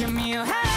give me a hand.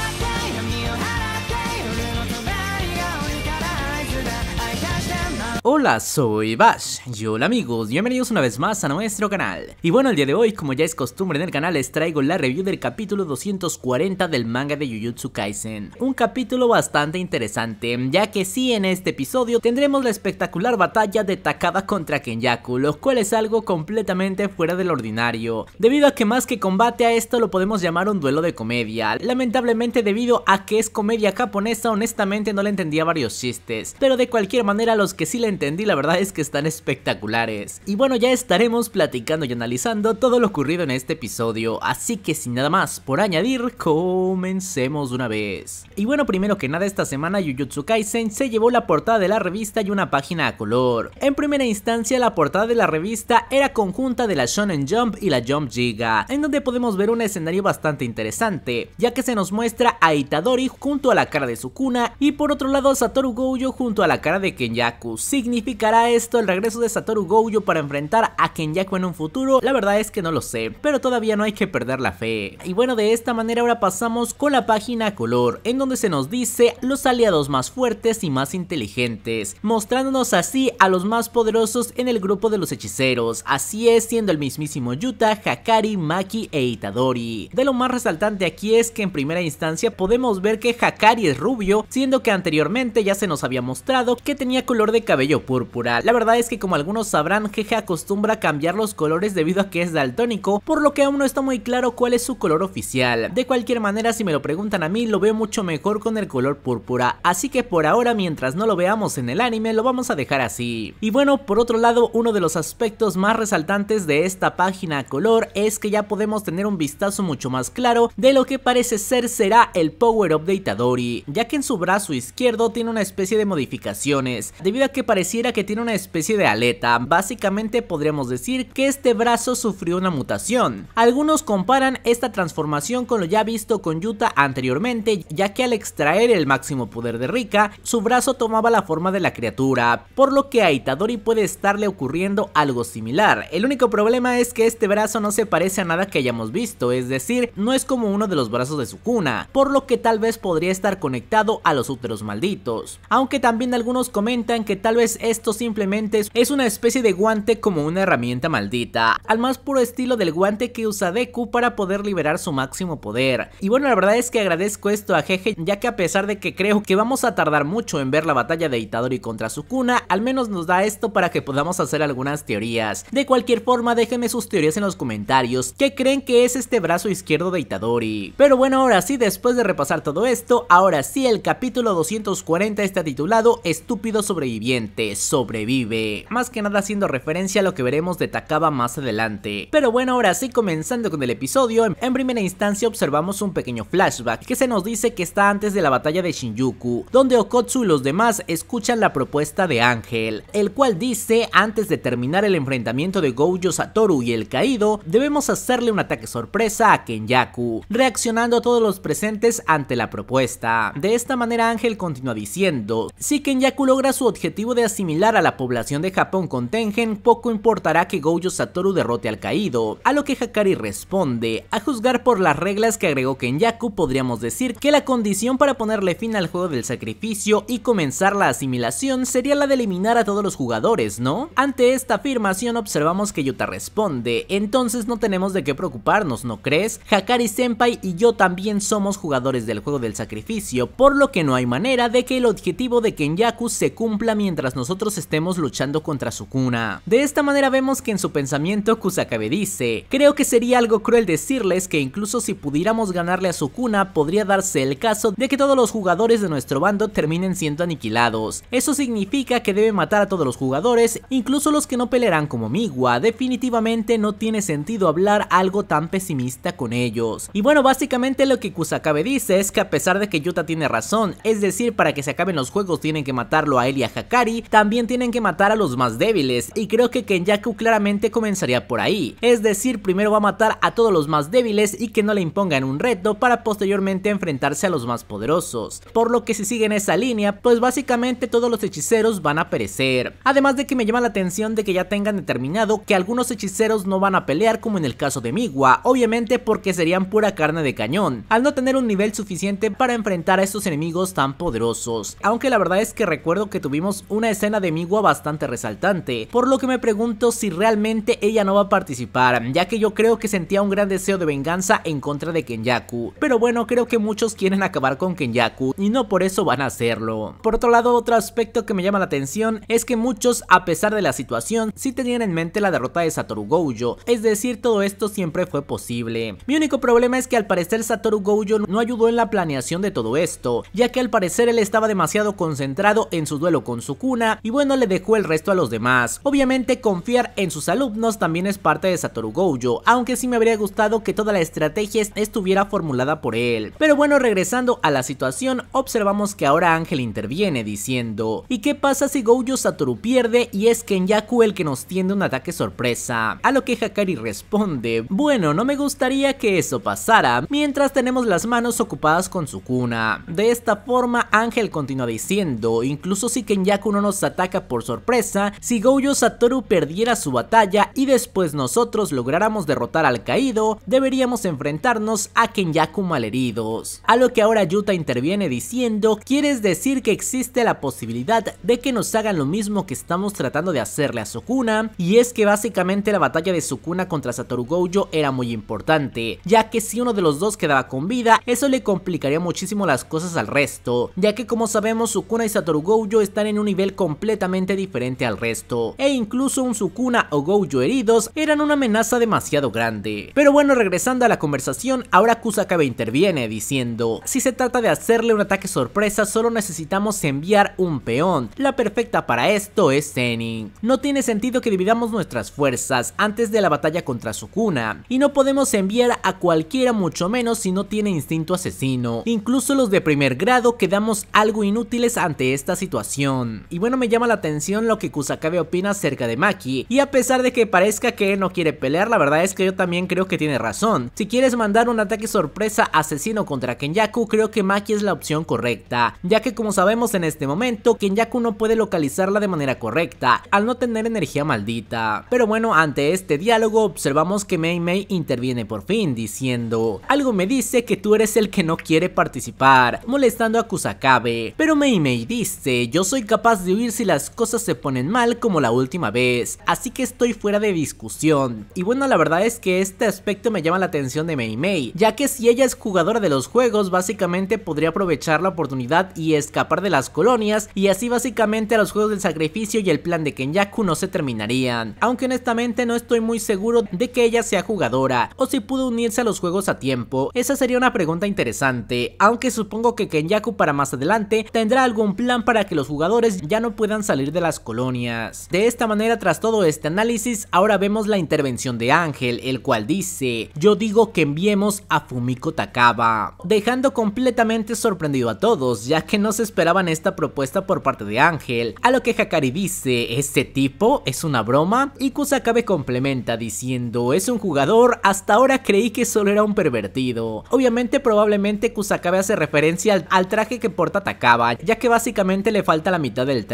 Hola, soy Bash y hola amigos, bienvenidos una vez más a nuestro canal. Y bueno, el día de hoy, como ya es costumbre en el canal, les traigo la review del capítulo 240 del manga de Jujutsu Kaisen. Un capítulo bastante interesante, ya que sí en este episodio tendremos la espectacular batalla de Takada contra Kenyaku, lo cual es algo completamente fuera del ordinario, debido a que más que combate a esto lo podemos llamar un duelo de comedia. Lamentablemente debido a que es comedia japonesa, honestamente no le entendía varios chistes, pero de cualquier manera los que sí le entendí, la verdad es que están espectaculares. Y bueno, ya estaremos platicando y analizando todo lo ocurrido en este episodio, así que sin nada más por añadir, comencemos una vez. Y bueno, primero que nada, esta semana Jujutsu Kaisen se llevó la portada de la revista y una página a color. En primera instancia, la portada de la revista era conjunta de la Shonen Jump y la Jump Giga, en donde podemos ver un escenario bastante interesante, ya que se nos muestra a Itadori junto a la cara de Sukuna y por otro lado Satoru Gojo junto a la cara de Kenyaku, ¿Significará esto el regreso de Satoru Gojo para enfrentar a Kenyaku en un futuro? La verdad es que no lo sé, pero todavía no hay que perder la fe. Y bueno, de esta manera ahora pasamos con la página color, en donde se nos dice los aliados más fuertes y más inteligentes, mostrándonos así a los más poderosos en el grupo de los hechiceros, así es siendo el mismísimo Yuta, Hakari, Maki e Itadori. De lo más resaltante aquí es que en primera instancia podemos ver que Hakari es rubio, siendo que anteriormente ya se nos había mostrado que tenía color de cabello púrpura. La verdad es que como algunos sabrán, Jeje acostumbra a cambiar los colores debido a que es daltónico, por lo que aún no está muy claro cuál es su color oficial. De cualquier manera, si me lo preguntan a mí, lo veo mucho mejor con el color púrpura, así que por ahora mientras no lo veamos en el anime, lo vamos a dejar así. Y bueno, por otro lado, uno de los aspectos más resaltantes de esta página color es que ya podemos tener un vistazo mucho más claro de lo que parece ser será el power up de Itadori, ya que en su brazo izquierdo tiene una especie de modificaciones, debido a que parece que tiene una especie de aleta, básicamente podríamos decir que este brazo sufrió una mutación. Algunos comparan esta transformación con lo ya visto con Yuta anteriormente, ya que al extraer el máximo poder de Rika, su brazo tomaba la forma de la criatura, por lo que a Itadori puede estarle ocurriendo algo similar. El único problema es que este brazo no se parece a nada que hayamos visto, es decir, no es como uno de los brazos de su cuna, por lo que tal vez podría estar conectado a los úteros malditos. Aunque también algunos comentan que tal vez pues esto simplemente es una especie de guante como una herramienta maldita, al más puro estilo del guante que usa Deku para poder liberar su máximo poder. Y bueno, la verdad es que agradezco esto a Jeje, ya que a pesar de que creo que vamos a tardar mucho en ver la batalla de Itadori contra Sukuna, al menos nos da esto para que podamos hacer algunas teorías. De cualquier forma, déjenme sus teorías en los comentarios, ¿qué creen que es este brazo izquierdo de Itadori? Pero bueno, ahora sí, después de repasar todo esto, ahora sí el capítulo 240 está titulado Estúpido Sobreviviente sobrevive, más que nada haciendo referencia a lo que veremos de Takaba más adelante. Pero bueno, ahora sí, comenzando con el episodio, en primera instancia observamos un pequeño flashback que se nos dice que está antes de la batalla de Shinjuku, donde Okotsu y los demás escuchan la propuesta de Ángel, el cual dice antes de terminar el enfrentamiento de Gojo Satoru y el caído, debemos hacerle un ataque sorpresa a Kenyaku, reaccionando a todos los presentes ante la propuesta. De esta manera Ángel continúa diciendo, si Kenyaku logra su objetivo de similar a la población de Japón con Tengen, poco importará que Gojo Satoru derrote al caído, a lo que Hakari responde, a juzgar por las reglas que agregó Kenyaku podríamos decir que la condición para ponerle fin al juego del sacrificio y comenzar la asimilación sería la de eliminar a todos los jugadores, ¿no? Ante esta afirmación observamos que Yuta responde, entonces no tenemos de qué preocuparnos, ¿no crees? Hakari Senpai y yo también somos jugadores del juego del sacrificio, por lo que no hay manera de que el objetivo de Kenyaku se cumpla mientras nosotros estemos luchando contra Sukuna. De esta manera vemos que en su pensamiento Kusakabe dice, creo que sería algo cruel decirles que incluso si pudiéramos ganarle a Sukuna podría darse el caso de que todos los jugadores de nuestro bando terminen siendo aniquilados. Eso significa que debe matar a todos los jugadores, incluso los que no pelearán como Miwa, definitivamente no tiene sentido hablar algo tan pesimista con ellos. Y bueno, básicamente lo que Kusakabe dice es que a pesar de que Yuta tiene razón, es decir, para que se acaben los juegos tienen que matarlo a él y a Hakari, también tienen que matar a los más débiles y creo que Kenyaku claramente comenzaría por ahí, es decir primero va a matar a todos los más débiles y que no le impongan un reto para posteriormente enfrentarse a los más poderosos, por lo que si siguen esa línea pues básicamente todos los hechiceros van a perecer, además de que me llama la atención de que ya tengan determinado que algunos hechiceros no van a pelear como en el caso de Miwa, obviamente porque serían pura carne de cañón, al no tener un nivel suficiente para enfrentar a estos enemigos tan poderosos, aunque la verdad es que recuerdo que tuvimos una escena de Miwa bastante resaltante, por lo que me pregunto si realmente ella no va a participar, ya que yo creo que sentía un gran deseo de venganza en contra de Kenyaku. Pero bueno, creo que muchos quieren acabar con Kenyaku y no por eso van a hacerlo. Por otro lado, otro aspecto que me llama la atención es que muchos, a pesar de la situación, sí tenían en mente la derrota de Satoru Gojo, es decir, todo esto siempre fue posible. Mi único problema es que al parecer Satoru Gojo no ayudó en la planeación de todo esto, ya que al parecer él estaba demasiado concentrado en su duelo con Sukuna y bueno le dejó el resto a los demás. Obviamente confiar en sus alumnos también es parte de Satoru Gojo, aunque sí me habría gustado que toda la estrategia estuviera formulada por él. Pero bueno, regresando a la situación, observamos que ahora Ángel interviene diciendo, ¿y qué pasa si Gojo Satoru pierde y es Kenyaku el que nos tiende un ataque sorpresa? A lo que Hakari responde, bueno, no me gustaría que eso pasara, mientras tenemos las manos ocupadas con su cuna. De esta forma, Ángel continúa diciendo, incluso si Kenyaku no nos ataca por sorpresa, si Gojo Satoru perdiera su batalla y después nosotros lográramos derrotar al caído, deberíamos enfrentarnos a Kenyaku malheridos. A lo que ahora Yuta interviene diciendo, ¿quieres decir que existe la posibilidad de que nos hagan lo mismo que estamos tratando de hacerle a Sukuna? Y es que básicamente la batalla de Sukuna contra Satoru Gojo era muy importante, ya que si uno de los dos quedaba con vida, eso le complicaría muchísimo las cosas al resto, ya que como sabemos Sukuna y Satoru Gojo están en un nivel completamente diferente al resto, e incluso un Sukuna o Gojo heridos eran una amenaza demasiado grande. Pero bueno, regresando a la conversación, ahora Kusakabe interviene diciendo, si se trata de hacerle un ataque sorpresa solo necesitamos enviar un peón, la perfecta para esto es Zenin. No tiene sentido que dividamos nuestras fuerzas antes de la batalla contra Sukuna, y no podemos enviar a cualquiera mucho menos si no tiene instinto asesino, incluso los de primer grado quedamos algo inútiles ante esta situación. Y bueno, me llama la atención lo que Kusakabe opina acerca de Maki, y a pesar de que parezca que no quiere pelear, la verdad es que yo también creo que tiene razón. Si quieres mandar un ataque sorpresa asesino contra Kenyaku, creo que Maki es la opción correcta, ya que como sabemos en este momento, Kenyaku no puede localizarla de manera correcta, al no tener energía maldita. Pero bueno, ante este diálogo observamos que Mei Mei interviene por fin, diciendo, algo me dice que tú eres el que no quiere participar, molestando a Kusakabe. Pero Mei Mei dice, yo soy capaz de huir si las cosas se ponen mal como la última vez, así que estoy fuera de discusión. Y bueno, la verdad es que este aspecto me llama la atención de Mei Mei, ya que si ella es jugadora de los juegos, básicamente podría aprovechar la oportunidad y escapar de las colonias, y así básicamente los juegos del sacrificio y el plan de Kenyaku no se terminarían. Aunque honestamente no estoy muy seguro de que ella sea jugadora, o si pudo unirse a los juegos a tiempo, esa sería una pregunta interesante, aunque supongo que Kenyaku para más adelante tendrá algún plan para que los jugadores ya no puedan salir de las colonias. De esta manera, tras todo este análisis, ahora vemos la intervención de Ángel, el cual dice, yo digo que enviemos a Fumiko Takaba, dejando completamente sorprendido a todos, ya que no se esperaban esta propuesta por parte de Ángel, a lo que Hakari dice, este tipo es una broma, y Kusakabe complementa diciendo, es un jugador, hasta ahora creí que solo era un pervertido. Obviamente, probablemente Kusakabe hace referencia al, al traje que porta Takaba, ya que básicamente le falta la mitad del traje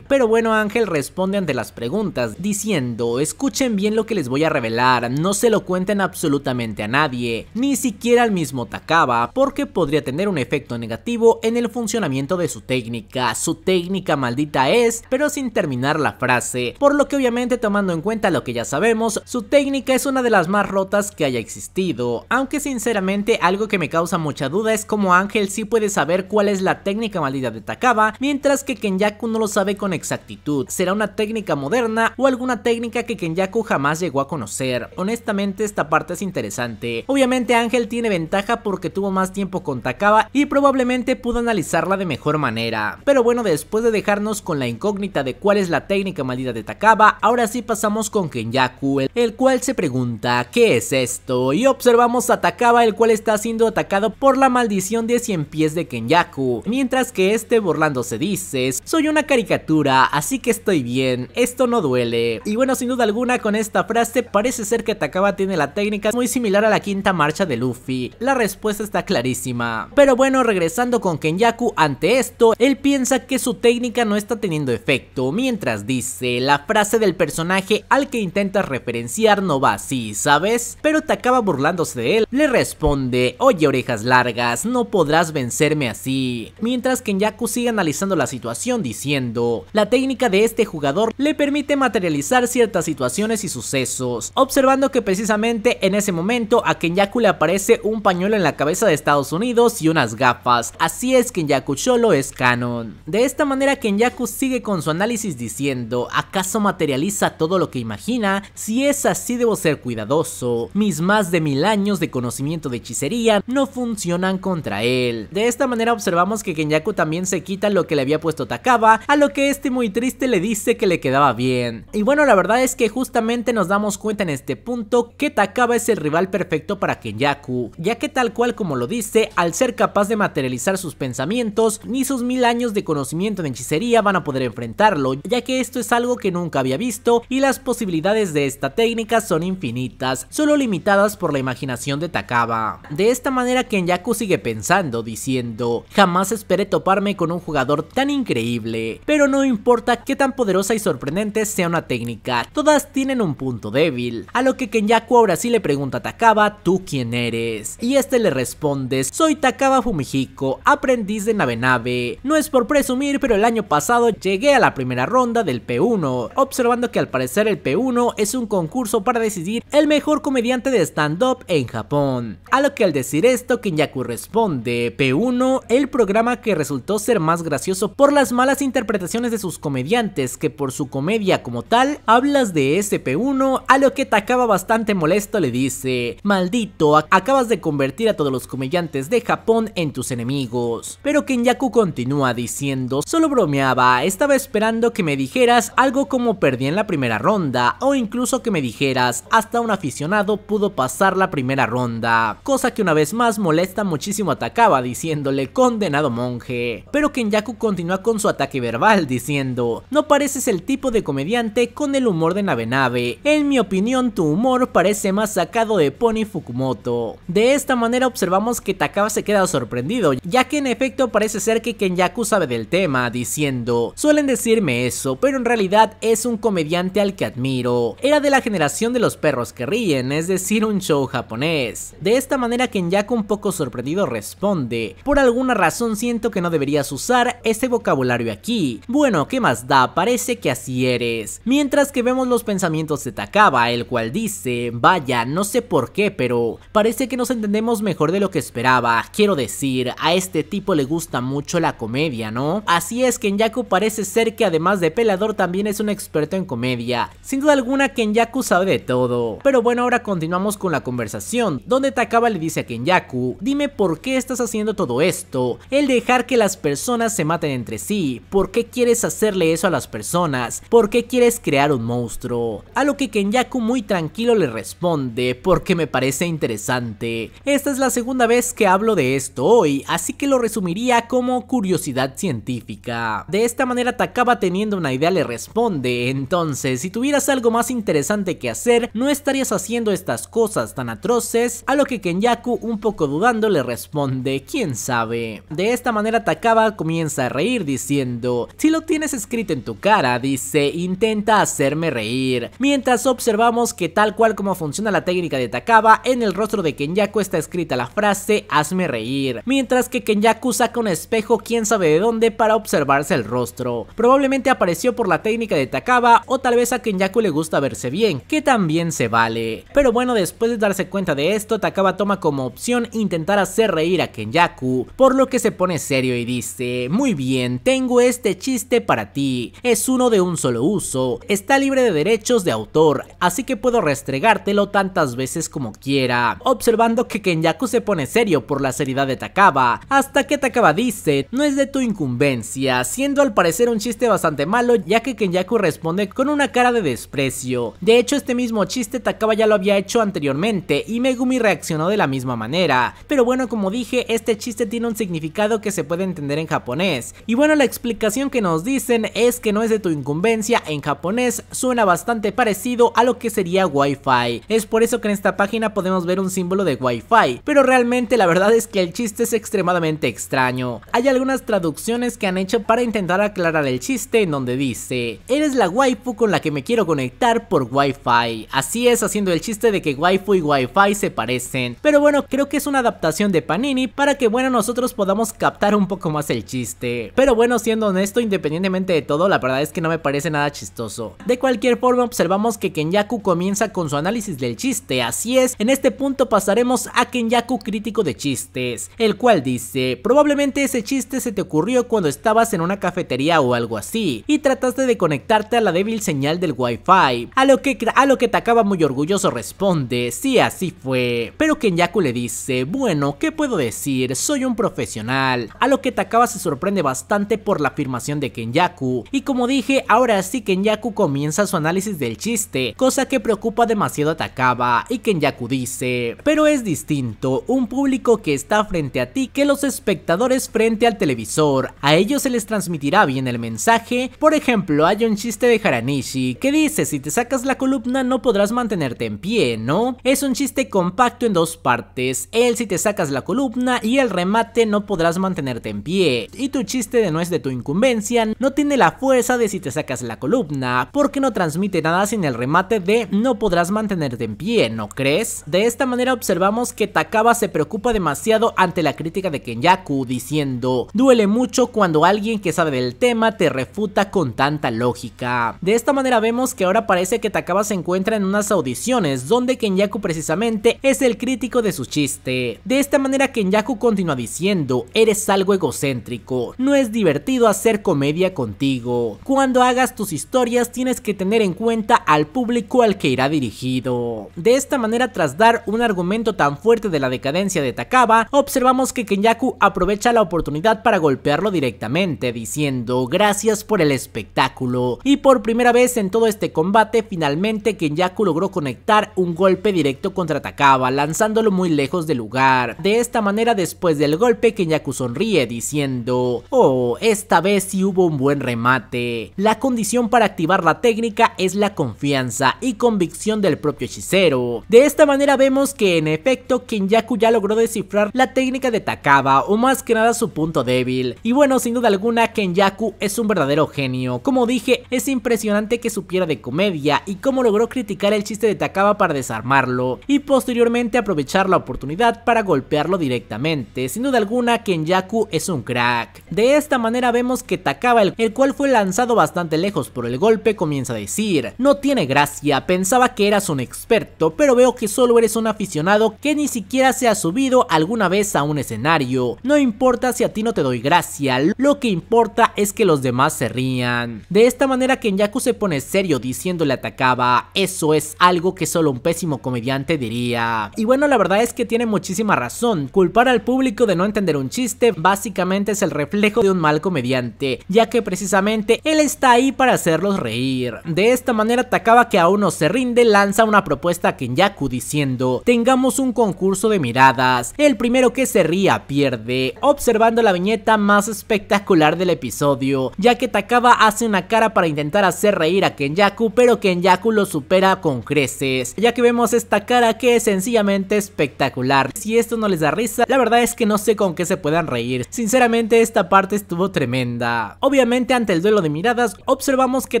pero bueno, Ángel responde ante las preguntas diciendo, escuchen bien lo que les voy a revelar, no se lo cuenten absolutamente a nadie, ni siquiera al mismo Takaba, porque podría tener un efecto negativo en el funcionamiento de su técnica. Su técnica maldita es, pero sin terminar la frase, por lo que obviamente tomando en cuenta lo que ya sabemos, su técnica es una de las más rotas que haya existido, aunque sinceramente algo que me causa mucha duda es cómo Ángel sí puede saber cuál es la técnica maldita de Takaba, mientras que Kenyaku no lo sabe con exactitud. ¿Será una técnica moderna o alguna técnica que Kenyaku jamás llegó a conocer? Honestamente esta parte es interesante. Obviamente Ángel tiene ventaja porque tuvo más tiempo con Takaba y probablemente pudo analizarla de mejor manera. Pero bueno, después de dejarnos con la incógnita de cuál es la técnica maldita de Takaba, ahora sí pasamos con Kenyaku, el, cual se pregunta ¿qué es esto? Y observamos a Takaba el cual está siendo atacado por la maldición de 100 pies de Kenyaku, mientras que este burlándose dice soy una caricatura, así que estoy bien, esto no duele. Y bueno, sin duda alguna con esta frase parece ser que Takaba tiene la técnica muy similar a la quinta marcha de Luffy. La respuesta está clarísima. Pero bueno, regresando con Kenyaku, ante esto, él piensa que su técnica no está teniendo efecto, mientras dice, la frase del personaje al que intenta referenciar no va así, ¿sabes? Pero Takaba burlándose de él, le responde, oye orejas largas, no podrás vencerme así. Mientras Kenyaku sigue analizando la situación diciendo, la técnica de este jugador le permite materializar ciertas situaciones y sucesos, observando que precisamente en ese momento a Kenyaku le aparece un pañuelo en la cabeza de Estados Unidos y unas gafas, así es Kenyaku solo es canon. De esta manera Kenyaku sigue con su análisis diciendo, ¿acaso materializa todo lo que imagina? Si es así debo ser cuidadoso, mis más de mil años de conocimiento de hechicería no funcionan contra él. De esta manera observamos que Kenyaku también se quita lo que le había puesto Takaba, a lo que este muy triste le dice que le quedaba bien. Y bueno, la verdad es que justamente nos damos cuenta en este punto que Takaba es el rival perfecto para Kenyaku, ya que tal cual como lo dice, al ser capaz de materializar sus pensamientos, ni sus mil años de conocimiento de hechicería van a poder enfrentarlo, ya que esto es algo que nunca había visto y las posibilidades de esta técnica son infinitas, solo limitadas por la imaginación de Takaba. De esta manera Kenyaku sigue pensando, diciendo, jamás esperé toparme con un jugador tan increíble pero no importa qué tan poderosa y sorprendente sea una técnica, todas tienen un punto débil. A lo que Kenyaku ahora sí le pregunta a Takaba, ¿tú quién eres? Y este le responde, soy Takaba Fumihiko, aprendiz de nave nave. No es por presumir, pero el año pasado llegué a la primera ronda del P1, observando que al parecer el P1 es un concurso para decidir el mejor comediante de stand-up en Japón. A lo que al decir esto, Kenyaku responde, P1, el programa que resultó ser más gracioso por las malas interpretaciones interpretaciones de sus comediantes que por su comedia como tal hablas de SP1 a lo que Takaba bastante molesto le dice maldito acabas de convertir a todos los comediantes de Japón en tus enemigos pero Kenyaku continúa diciendo solo bromeaba estaba esperando que me dijeras algo como perdí en la primera ronda o incluso que me dijeras hasta un aficionado pudo pasar la primera ronda cosa que una vez más molesta muchísimo a Takaba diciéndole condenado monje pero Kenyaku continúa con su ataque verbal diciendo, no pareces el tipo de comediante con el humor de Nave Nave, en mi opinión tu humor parece más sacado de Pony Fukumoto. De esta manera observamos que Takaba se queda sorprendido, ya que en efecto parece ser que Kenyaku sabe del tema, diciendo, suelen decirme eso, pero en realidad es un comediante al que admiro. Era de la generación de los perros que ríen, es decir, un show japonés. De esta manera Kenyaku un poco sorprendido responde, por alguna razón siento que no deberías usar ese vocabulario aquí, bueno, ¿qué más da? Parece que así eres. Mientras que vemos los pensamientos de Takaba, el cual dice, vaya, no sé por qué, pero parece que nos entendemos mejor de lo que esperaba. Quiero decir, a este tipo le gusta mucho la comedia, ¿no? Así es, que Kenyaku parece ser que además de pelador también es un experto en comedia. Sin duda alguna, Kenyaku sabe de todo. Pero bueno, ahora continuamos con la conversación, donde Takaba le dice a Kenyaku, dime por qué estás haciendo todo esto, el dejar que las personas se maten entre sí, por qué quieres hacerle eso a las personas? ¿Por qué quieres crear un monstruo? A lo que Kenyaku muy tranquilo le responde, porque me parece interesante. Esta es la segunda vez que hablo de esto hoy, así que lo resumiría como curiosidad científica. De esta manera Takaba teniendo una idea le responde, entonces si tuvieras algo más interesante que hacer, no estarías haciendo estas cosas tan atroces, a lo que Kenyaku un poco dudando le responde, quién sabe. De esta manera Takaba comienza a reír diciendo, si lo tienes escrito en tu cara, dice, intenta hacerme reír. Mientras observamos que tal cual como funciona la técnica de Takaba, en el rostro de Kenyaku está escrita la frase, hazme reír. Mientras que Kenyaku saca un espejo quién sabe de dónde para observarse el rostro. Probablemente apareció por la técnica de Takaba o tal vez a Kenyaku le gusta verse bien, que también se vale. Pero bueno, después de darse cuenta de esto, Takaba toma como opción intentar hacer reír a Kenyaku, por lo que se pone serio y dice, muy bien, tengo este chiste para ti es uno de un solo uso, está libre de derechos de autor, así que puedo restregártelo tantas veces como quiera. Observando que Kenyaku se pone serio por la seriedad de Takaba, hasta que Takaba dice, no es de tu incumbencia, siendo al parecer un chiste bastante malo ya que Kenyaku responde con una cara de desprecio. De hecho este mismo chiste Takaba ya lo había hecho anteriormente y Megumi reaccionó de la misma manera. Pero bueno como dije este chiste tiene un significado que se puede entender en japonés. Y bueno la explicación que nos dicen es que no es de tu incumbencia en japonés suena bastante parecido a lo que sería wifi Es por eso que en esta página podemos ver un símbolo de wifi pero realmente la verdad es que el chiste es extremadamente extraño. Hay algunas traducciones que han hecho para intentar aclarar el chiste en donde dice, eres la waifu con la que me quiero conectar por wifi Así es, haciendo el chiste de que waifu y wifi se parecen. Pero bueno, creo que es una adaptación de Panini para que bueno nosotros podamos captar un poco más el chiste. Pero bueno, siendo honesto, independientemente de todo, la verdad es que no me parece nada chistoso. De cualquier forma, observamos que Kenyaku comienza con su análisis del chiste, así es, en este punto pasaremos a Kenyaku crítico de chistes, el cual dice, probablemente ese chiste se te ocurrió cuando estabas en una cafetería o algo así, y trataste de conectarte a la débil señal del wifi, a lo que, a lo que Takaba muy orgulloso responde, sí, así fue, pero Kenyaku le dice, bueno, ¿qué puedo decir? Soy un profesional, a lo que Takaba se sorprende bastante por la afirmación de Kenyaku. Y como dije, ahora sí Kenyaku comienza su análisis del chiste, cosa que preocupa demasiado a Takaba y Kenyaku dice, pero es distinto, un público que está frente a ti que los espectadores frente al televisor, a ellos se les transmitirá bien el mensaje, por ejemplo hay un chiste de Haranishi que dice si te sacas la columna no podrás mantenerte en pie, ¿no? Es un chiste compacto en dos partes, él si te sacas la columna y el remate no podrás mantenerte en pie, y tu chiste de no es de tu incumbencia no tiene la fuerza de si te sacas la columna, porque no transmite nada sin el remate de no podrás mantenerte en pie, ¿no crees? De esta manera observamos que Takaba se preocupa demasiado ante la crítica de Kenyaku, diciendo, duele mucho cuando alguien que sabe del tema te refuta con tanta lógica. De esta manera vemos que ahora parece que Takaba se encuentra en unas audiciones, donde Kenyaku precisamente es el crítico de su chiste. De esta manera Kenyaku continúa diciendo, eres algo egocéntrico, no es divertido hacer comedia contigo. Cuando hagas tus historias tienes que tener en cuenta al público al que irá dirigido. De esta manera, tras dar un argumento tan fuerte de la decadencia de Takaba, observamos que Kenyaku aprovecha la oportunidad para golpearlo directamente, diciendo gracias por el espectáculo. Y por primera vez en todo este combate, finalmente Kenyaku logró conectar un golpe directo contra Takaba, lanzándolo muy lejos del lugar. De esta manera, después del golpe, Kenyaku sonríe, diciendo, oh, esta vez si hubo un buen remate. La condición para activar la técnica es la confianza y convicción del propio hechicero. De esta manera vemos que en efecto Kenyaku ya logró descifrar la técnica de Takaba o más que nada su punto débil. Y bueno, sin duda alguna Kenyaku es un verdadero genio. Como dije, es impresionante que supiera de comedia y cómo logró criticar el chiste de Takaba para desarmarlo y posteriormente aprovechar la oportunidad para golpearlo directamente. Sin duda alguna Kenyaku es un crack. De esta manera vemos que Takaba el, cual fue lanzado bastante lejos por el golpe, comienza a decir, no tiene gracia, pensaba que eras un experto, pero veo que solo eres un aficionado que ni siquiera se ha subido alguna vez a un escenario, no importa si a ti no te doy gracia, lo que importa es que los demás se rían. De esta manera Kenyaku se pone serio diciéndole atacaba, eso es algo que solo un pésimo comediante diría. Y bueno, la verdad es que tiene muchísima razón, culpar al público de no entender un chiste básicamente es el reflejo de un mal comediante ya que precisamente él está ahí para hacerlos reír. De esta manera Takaba que aún no se rinde lanza una propuesta a Kenyaku diciendo, tengamos un concurso de miradas, el primero que se ría pierde, observando la viñeta más espectacular del episodio, ya que Takaba hace una cara para intentar hacer reír a Kenyaku, pero Kenyaku lo supera con creces, ya que vemos esta cara que es sencillamente espectacular. Si esto no les da risa, la verdad es que no sé con qué se puedan reír. Sinceramente esta parte estuvo tremenda. Obviamente ante el duelo de miradas observamos que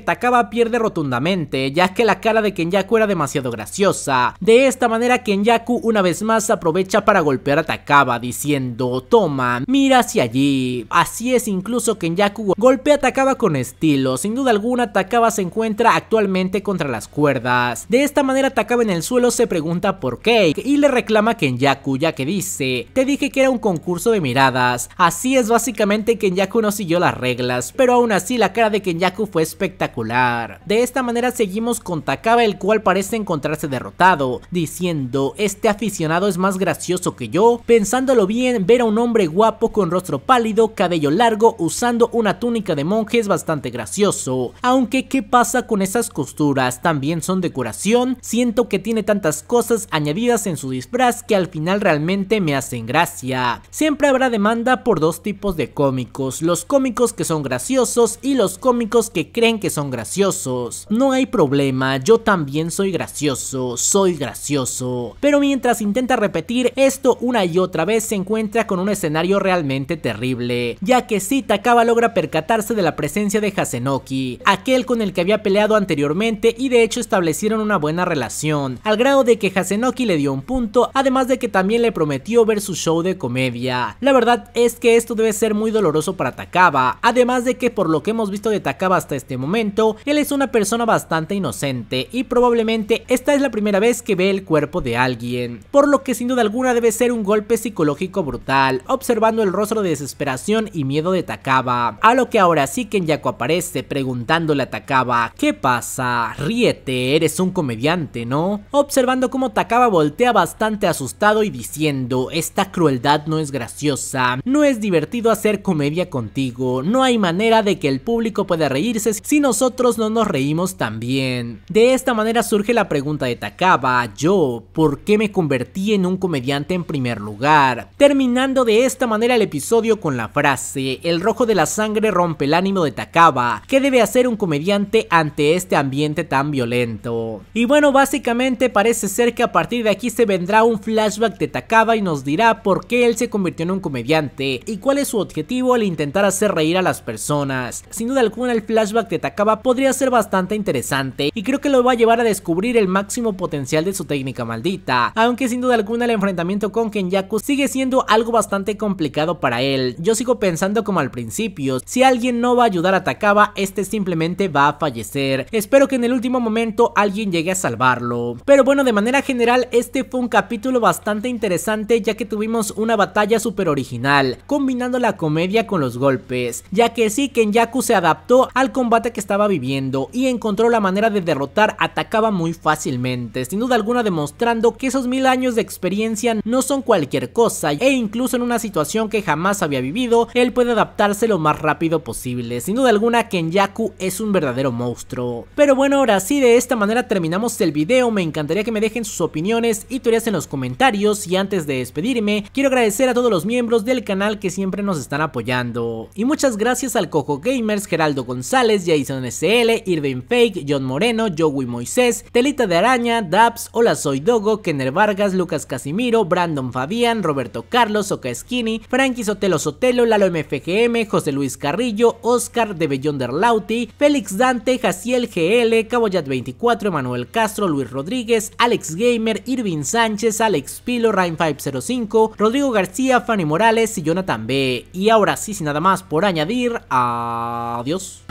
Takaba pierde rotundamente ya que la cara de Kenyaku era demasiado graciosa. De esta manera Kenyaku una vez más aprovecha para golpear a Takaba diciendo toma mira hacia allí. Así es incluso Kenyaku golpea a Takaba con estilo, sin duda alguna Takaba se encuentra actualmente contra las cuerdas. De esta manera Takaba en el suelo se pregunta por qué y le reclama a Kenyaku ya que dice te dije que era un concurso de miradas. Así es básicamente Kenyaku no siguió las reglas, pero aún así la cara de Kenyaku fue espectacular. De esta manera seguimos con Takaba el cual parece encontrarse derrotado, diciendo este aficionado es más gracioso que yo, pensándolo bien ver a un hombre guapo con rostro pálido, cabello largo, usando una túnica de monjes es bastante gracioso, aunque qué pasa con esas costuras, también son decoración, siento que tiene tantas cosas añadidas en su disfraz que al final realmente me hacen gracia. Siempre habrá demanda por dos tipos de cómicos, los cómicos que son graciosos y los cómicos que creen que son graciosos. No hay problema, yo también soy gracioso, soy gracioso. Pero mientras intenta repetir esto una y otra vez se encuentra con un escenario realmente terrible, ya que si Takaba logra percatarse de la presencia de Hasenoki, aquel con el que había peleado anteriormente y de hecho establecieron una buena relación, al grado de que Hasenoki le dio un punto, además de que también le prometió ver su show de comedia. La verdad es que esto debe ser muy doloroso para Takaba, además de que por lo que hemos visto de Takaba hasta este momento, él es una persona bastante inocente y probablemente esta es la primera vez que ve el cuerpo de alguien, por lo que sin duda alguna debe ser un golpe psicológico brutal, observando el rostro de desesperación y miedo de Takaba, a lo que ahora sí Kenyaku aparece preguntándole a Takaba, ¿qué pasa? Ríete, eres un comediante, ¿no? Observando cómo Takaba voltea bastante asustado y diciendo, esta crueldad no es graciosa, no es divertido hacer comedia contigo, no hay manera de que el público pueda reírse si nosotros no nos reímos también. De esta manera surge la pregunta de Takaba, yo, ¿por qué me convertí en un comediante en primer lugar? Terminando de esta manera el episodio con la frase, el rojo de la sangre rompe el ánimo de Takaba, ¿qué debe hacer un comediante ante este ambiente tan violento? Y bueno, básicamente parece ser que a partir de aquí se vendrá un flashback de Takaba y nos dirá por qué él se convirtió en un comediante y cuál es su objetivo al intentar hacer reír a las personas. Sin duda alguna el flashback de Takaba podría ser bastante interesante y creo que lo va a llevar a descubrir el máximo potencial de su técnica maldita, aunque sin duda alguna el enfrentamiento con Kenyaku sigue siendo algo bastante complicado para él. Yo sigo pensando como al principio, si alguien no va a ayudar a Takaba, este simplemente va a fallecer. Espero que en el último momento alguien llegue a salvarlo. Pero bueno, de manera general este fue un capítulo bastante interesante ya que tuvimos una batalla super original, combinando la comedia con los golpes ya que sí Kenyaku se adaptó al combate que estaba viviendo y encontró la manera de derrotar atacaba muy fácilmente, sin duda alguna demostrando que esos mil años de experiencia no son cualquier cosa e incluso en una situación que jamás había vivido, él puede adaptarse lo más rápido posible. Sin duda alguna Kenyaku es un verdadero monstruo. Pero bueno, ahora sí, de esta manera terminamos el video, me encantaría que me dejen sus opiniones y teorías en los comentarios y antes de despedirme, quiero agradecer a todos los miembros del canal que siempre nos están apoyando. Y muchas gracias al Cojo Gamers, Geraldo González, Jason SL, Irving Fake, John Moreno, Joey Moisés, Telita de Araña, Dabs, Hola Soy Dogo, Kenner Vargas, Lucas Casimiro, Brandon Fabián, Roberto Carlos, Oka Skinny, Frankie Sotelo Sotelo, Lalo MFGM, José Luis Carrillo, Oscar de bellonder Lauti, Félix Dante, Jaciel GL, Caboyat24, Emanuel Castro, Luis Rodríguez, Alex Gamer, Irving Sánchez, Alex Pilo, Ryan505, Rodrigo García, Fanny Morales y Jonathan B. Y ahora sí, sin nada más por añadir, añadir. Adiós.